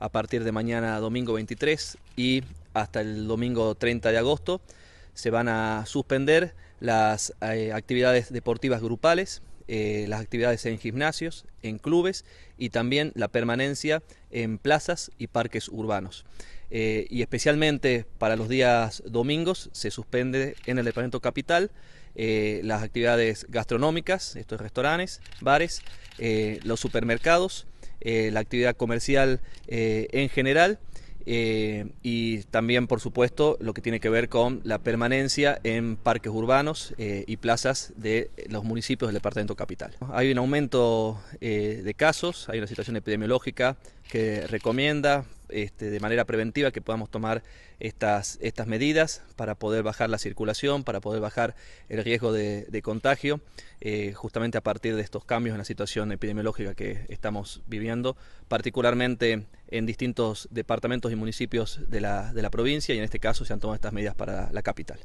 a partir de mañana domingo 23 y hasta el domingo 30 de agosto. Se van a suspender las eh, actividades deportivas grupales, eh, las actividades en gimnasios, en clubes y también la permanencia en plazas y parques urbanos. Eh, y especialmente para los días domingos se suspende en el departamento capital las actividades gastronómicas, estos restaurantes, bares, los supermercados, eh, la actividad comercial eh, en general. Eh, y también, por supuesto, lo que tiene que ver con la permanencia en parques urbanos y plazas de los municipios del departamento capital. Hay un aumento de casos, hay una situación epidemiológica que recomienda este, de manera preventiva que podamos tomar estas, estas medidas para poder bajar la circulación, para poder bajar el riesgo de, contagio, eh, justamente a partir de estos cambios en la situación epidemiológica que estamos viviendo, particularmente en distintos departamentos y municipios de la, de la provincia y en este caso se han tomado estas medidas para la capital.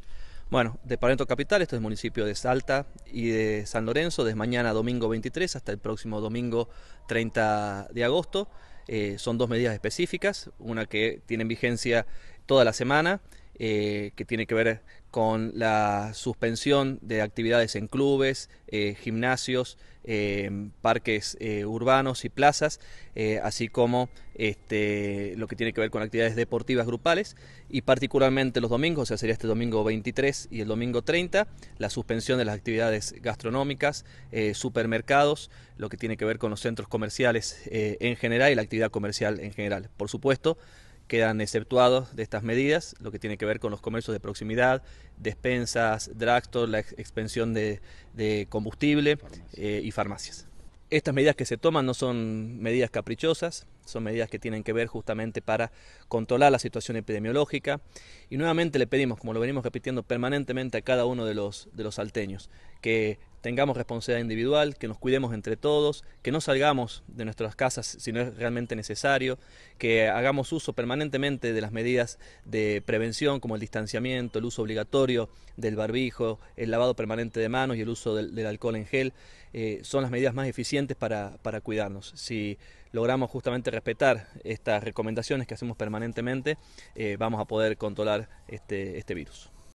Bueno, Departamento Capital, esto es municipio de Salta y de San Lorenzo, desde mañana domingo 23 hasta el próximo domingo 30 de agosto. Eh, son dos medidas específicas, una que tiene vigencia toda la semana eh, que tiene que ver con la suspensión de actividades en clubes, eh, gimnasios, eh, parques urbanos y plazas, así como este, lo que tiene que ver con actividades deportivas grupales y particularmente los domingos, o sea, sería este domingo 23 y el domingo 30, la suspensión de las actividades gastronómicas, supermercados, lo que tiene que ver con los centros comerciales en general y la actividad comercial en general. Por supuesto, Quedan exceptuados de estas medidas lo que tiene que ver con los comercios de proximidad, despensas, dragstores, la expensión de, combustible eh, y farmacias. Estas medidas que se toman no son medidas caprichosas, son medidas que tienen que ver justamente para controlar la situación epidemiológica. Y nuevamente le pedimos, como lo venimos repitiendo permanentemente a cada uno de los, de los salteños, que tengamos responsabilidad individual, que nos cuidemos entre todos, que no salgamos de nuestras casas si no es realmente necesario, que hagamos uso permanentemente de las medidas de prevención como el distanciamiento, el uso obligatorio del barbijo, el lavado permanente de manos y el uso del, alcohol en gel, eh, son las medidas más eficientes para, cuidarnos. Si logramos justamente respetar estas recomendaciones que hacemos permanentemente, eh, vamos a poder controlar este, este virus.